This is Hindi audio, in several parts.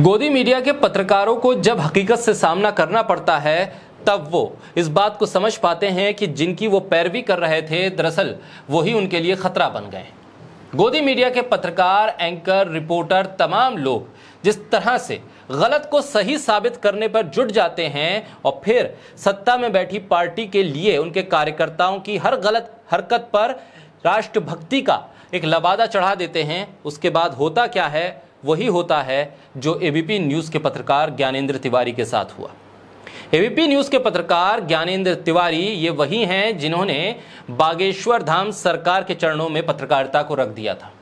गोदी मीडिया के पत्रकारों को जब हकीकत से सामना करना पड़ता है तब वो इस बात को समझ पाते हैं कि जिनकी वो पैरवी कर रहे थे दरअसल वही उनके लिए खतरा बन गए गोदी मीडिया के पत्रकार एंकर रिपोर्टर तमाम लोग जिस तरह से गलत को सही साबित करने पर जुट जाते हैं और फिर सत्ता में बैठी पार्टी के लिए उनके कार्यकर्ताओं की हर गलत हरकत पर राष्ट्रभक्ति का एक लबादा चढ़ा देते हैं उसके बाद होता क्या है वही होता है जो एबीपी न्यूज़ के पत्रकार ज्ञानेंद्र तिवारी के साथ हुआ एबीपी न्यूज़ के पत्रकार ज्ञानेंद्र तिवारी ये वही हैं जिन्होंने बागेश्वर धाम सरकार के चरणों में पत्रकारिता को रख दिया था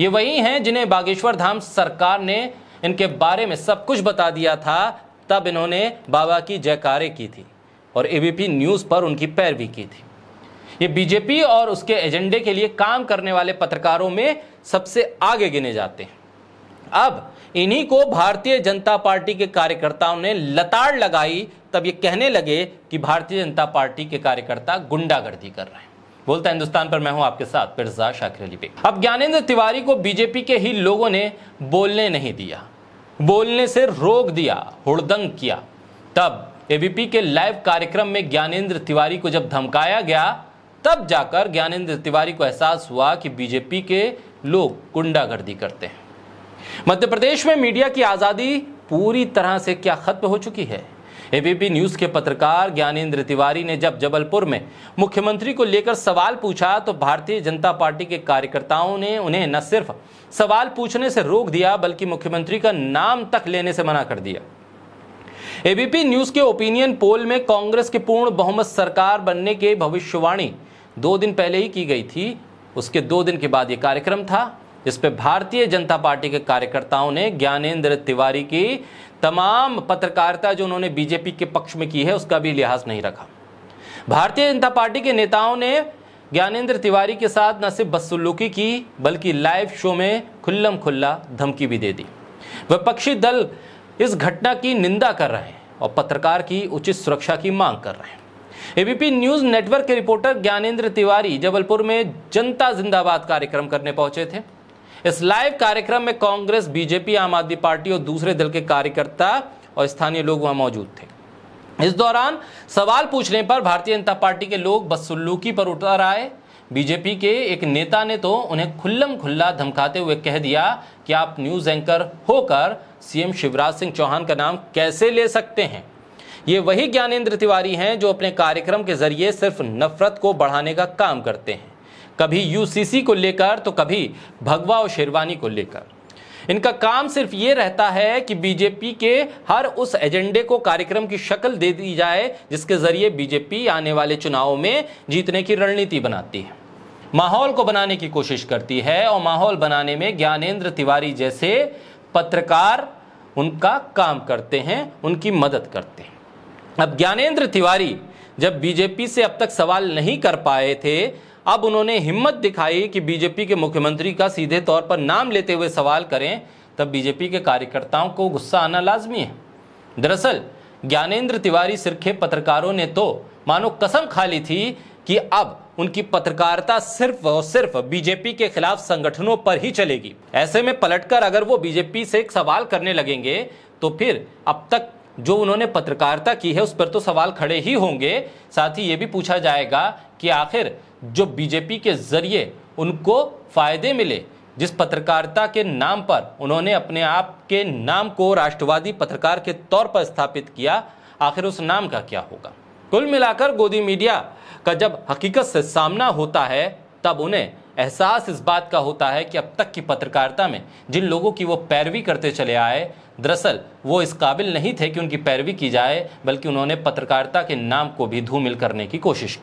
ये वही हैं जिन्हें बागेश्वर धाम सरकार ने इनके बारे में सब कुछ बता दिया था तब इन्होंने बाबा की जयकारे की थी और एबीपी न्यूज़ पर उनकी पैरवी की थी ये बीजेपी और उसके एजेंडे के लिए काम करने वाले पत्रकारों में सबसे आगे गिने जाते हैं अब इन्हीं को भारतीय जनता पार्टी के कार्यकर्ताओं ने लताड़ लगाई तब ये कहने लगे कि भारतीय जनता पार्टी के कार्यकर्ता गुंडागर्दी कर रहे हैं बोलता हिंदुस्तान पर मैं हूं आपके साथ पिर्जा शाखिर अली बेग अब ज्ञानेंद्र तिवारी को बीजेपी के ही लोगों ने बोलने नहीं दिया बोलने से रोक दिया हुड़दंग किया तब एबीपी के लाइव कार्यक्रम में ज्ञानेंद्र तिवारी को जब धमकाया गया तब जाकर ज्ञानेंद्र तिवारी को एहसास हुआ कि बीजेपी के लोग गुंडागर्दी करते हैं मध्य प्रदेश में मीडिया की आज़ादी पूरी तरह से क्या खत्म हो चुकी है एबीपी न्यूज के पत्रकार ज्ञानेन्द्र तिवारी ने जब जबलपुर में मुख्यमंत्री को लेकर सवाल पूछा तो भारतीय जनता पार्टी के कार्यकर्ताओं ने उन्हें न सिर्फ सवाल पूछने से रोक दिया बल्कि मुख्यमंत्री का नाम तक लेने से मना कर दिया एबीपी न्यूज के ओपिनियन पोल में कांग्रेस के पूर्ण बहुमत सरकार बनने की भविष्यवाणी दो दिन पहले ही की गई थी उसके दो दिन के बाद यह कार्यक्रम था इस पर भारतीय जनता पार्टी के कार्यकर्ताओं ने ज्ञानेन्द्र तिवारी की तमाम पत्रकारिता जो उन्होंने बीजेपी के पक्ष में की है उसका भी लिहाज नहीं रखा भारतीय जनता पार्टी के नेताओं ने ज्ञानेंद्र तिवारी के साथ न सिर्फ बदसुल्लुकी की बल्कि लाइव शो में खुल्लम खुल्ला धमकी भी दे दी विपक्षी दल इस घटना की निंदा कर रहे हैं और पत्रकार की उचित सुरक्षा की मांग कर रहे हैं एबीपी न्यूज नेटवर्क के रिपोर्टर ज्ञानेन्द्र तिवारी जबलपुर में जनता जिंदाबाद कार्यक्रम करने पहुंचे थे इस लाइव कार्यक्रम में कांग्रेस बीजेपी आम आदमी पार्टी और दूसरे दल के कार्यकर्ता और स्थानीय लोग वहां मौजूद थे इस दौरान सवाल पूछने पर भारतीय जनता पार्टी के लोग बसुल्लुकी पर उतर आए बीजेपी के एक नेता ने तो उन्हें खुल्लम खुल्ला धमकाते हुए कह दिया कि आप न्यूज एंकर होकर सीएम शिवराज सिंह चौहान का नाम कैसे ले सकते हैं ये वही ज्ञानेन्द्र तिवारी हैं जो अपने कार्यक्रम के जरिए सिर्फ नफरत को बढ़ाने का काम करते हैं कभी यूसीसी को लेकर तो कभी भगवा और शेरवानी को लेकर इनका काम सिर्फ ये रहता है कि बीजेपी के हर उस एजेंडे को कार्यक्रम की शक्ल दे दी जाए जिसके जरिए बीजेपी आने वाले चुनावों में जीतने की रणनीति बनाती है माहौल को बनाने की कोशिश करती है और माहौल बनाने में ज्ञानेन्द्र तिवारी जैसे पत्रकार उनका काम करते हैं उनकी मदद करते हैं अब ज्ञानेन्द्र तिवारी जब बीजेपी से अब तक सवाल नहीं कर पाए थे अब उन्होंने हिम्मत दिखाई कि बीजेपी के मुख्यमंत्री का सीधे तौर पर नाम लेते हुए सवाल करें तब बीजेपी के कार्यकर्ताओं को गुस्सा आना लाजमी है दरअसल ज्ञानेंद्र तिवारी सिरखे पत्रकारों ने तो मानो कसम खा ली थी कि अब उनकी पत्रकारिता सिर्फ और सिर्फ बीजेपी के खिलाफ संगठनों पर ही चलेगी ऐसे में पलटकर अगर वो बीजेपी से एक सवाल करने लगेंगे तो फिर अब तक जो उन्होंने पत्रकारिता की है उस पर तो सवाल खड़े ही होंगे साथ ही ये भी पूछा जाएगा कि आखिर जो बीजेपी के जरिए उनको फायदे मिले जिस पत्रकारिता के नाम पर उन्होंने अपने आप के नाम को राष्ट्रवादी पत्रकार के तौर पर स्थापित किया आखिर उस नाम का क्या होगा कुल मिलाकर गोदी मीडिया का जब हकीकत से सामना होता है तब उन्हें एहसास इस बात का होता है कि अब तक की पत्रकारिता में जिन लोगों की वो पैरवी करते चले आए दरअसल वो इस काबिल नहीं थे कि उनकी पैरवी की जाए बल्कि उन्होंने पत्रकारिता के नाम को भी धूमिल करने की कोशिश की